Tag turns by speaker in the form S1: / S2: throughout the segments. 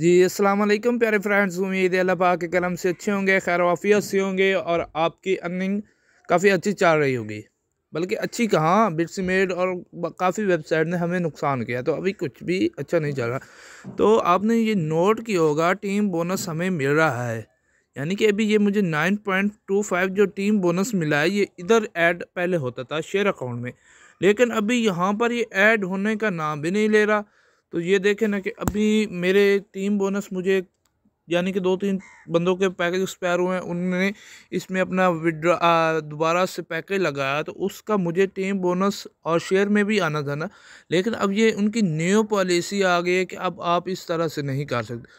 S1: जी असलम प्यारे फ्रेंड्स उम्मीद है अल्लाह पाक के कलम से अच्छे होंगे खैर वाफियत से होंगे और आपकी अर्निंग काफ़ी अच्छी चल रही होगी बल्कि अच्छी कहाँ बिट्स मेड और काफ़ी वेबसाइट ने हमें नुकसान किया तो अभी कुछ भी अच्छा नहीं चल रहा तो आपने ये नोट किया होगा टीम बोनस हमें मिल रहा है यानी कि अभी ये मुझे नाइन पॉइंट टू फाइव जो टीम बोनस मिला है ये इधर ऐड पहले होता था शेयर अकाउंट में लेकिन अभी यहाँ पर ये ऐड होने का नाम भी नहीं ले रहा तो ये देखें ना कि अभी मेरे तीन बोनस मुझे यानी कि दो तीन बंदों के पैकेज एक्सपायर हुए हैं उनने इसमें अपना विड्रा दोबारा से पैकेज लगाया तो उसका मुझे टीम बोनस और शेयर में भी आना था ना लेकिन अब ये उनकी न्यू पॉलिसी आ गई है कि अब आप इस तरह से नहीं कर सकते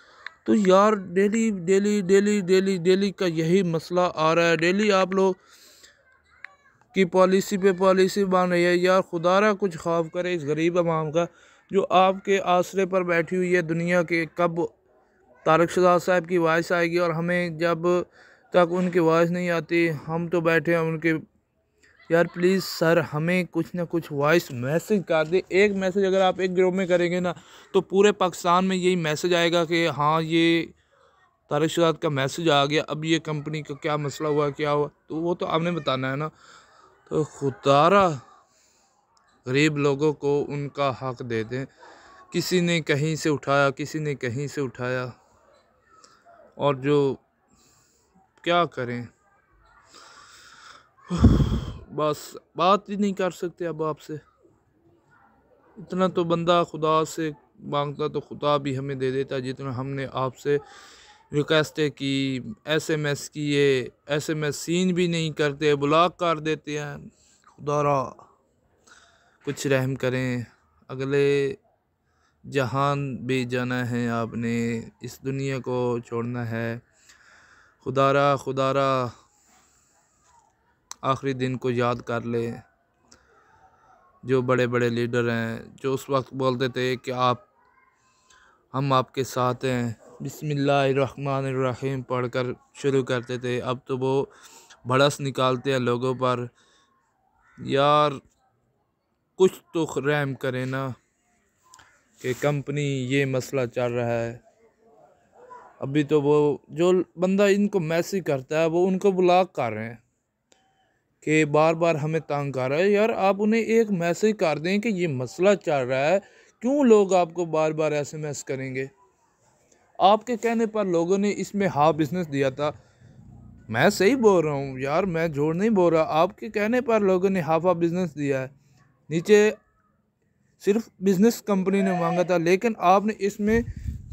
S1: तो यार daily daily daily daily daily का यही मसला आ रहा है डेली आप लोग की पॉलिसी पे पॉलिसी बन रही है यार खुदारा कुछ खौफ करे इस गरीब आवाम का जो आपके आसरे पर बैठी हुई है दुनिया के कब तारक शजाद साहब की वॉइस आएगी और हमें जब तक उनकी वॉइस नहीं आती हम तो बैठे हैं उनके यार प्लीज़ सर हमें कुछ ना कुछ वॉइस मैसेज कर दे एक मैसेज अगर आप एक ग्रुप में करेंगे ना तो पूरे पाकिस्तान में यही मैसेज आएगा कि हाँ ये तारक शजाद का मैसेज आ गया अब ये कंपनी का क्या मसला हुआ क्या हुआ तो वो तो आपने बताना है ना तो खुदारा गरीब लोगों को उनका हक दे दें किसी ने कहीं से उठाया किसी ने कहीं से उठाया और जो क्या करें बस बात ही नहीं कर सकते अब आपसे इतना तो बंदा खुदा से मांगता तो खुदा भी हमें दे देता जितना हमने आपसे रिक्वेस्टें की एस एम एस किए एस एम एस सीन भी नहीं करते ब्लॉक कर देते हैं खुदा रहा कुछ रहम करें अगले जहान भी जाना है आपने इस दुनिया को छोड़ना है खुदारा खुदारा आखिरी दिन को याद कर ले जो बड़े बड़े लीडर हैं जो उस वक्त बोलते थे कि आप हम आपके साथ हैं बिसमीम पढ़ कर शुरू करते थे अब तो वो भड़स निकालते हैं लोगों पर यार कुछ तो रहम करें ना कि कंपनी ये मसला चल रहा है अभी तो वो जो बंदा इनको मैसेज करता है वो उनको ब्लॉक कर रहे हैं कि बार बार हमें तंग कर रहा है यार आप उन्हें एक मैसेज कर दें कि ये मसला चल रहा है क्यों लोग आपको बार बार एस एम एस करेंगे आपके कहने पर लोगों ने इसमें हाँ बिजनेस दिया था मैं सही बोल रहा हूँ यार मैं जोड़ नहीं बोल रहा आपके कहने पर लोगों ने हाफा बिजनेस दिया है नीचे सिर्फ बिजनेस कंपनी ने मांगा था लेकिन आपने इसमें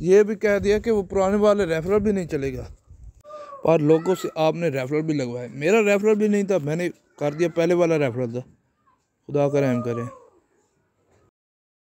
S1: यह भी कह दिया कि वो पुराने वाले रेफरल भी नहीं चलेगा और लोगों से आपने रेफरल भी लगवाया मेरा रेफरल भी नहीं था मैंने कर दिया पहले वाला रेफरल था खुदा का रहम करें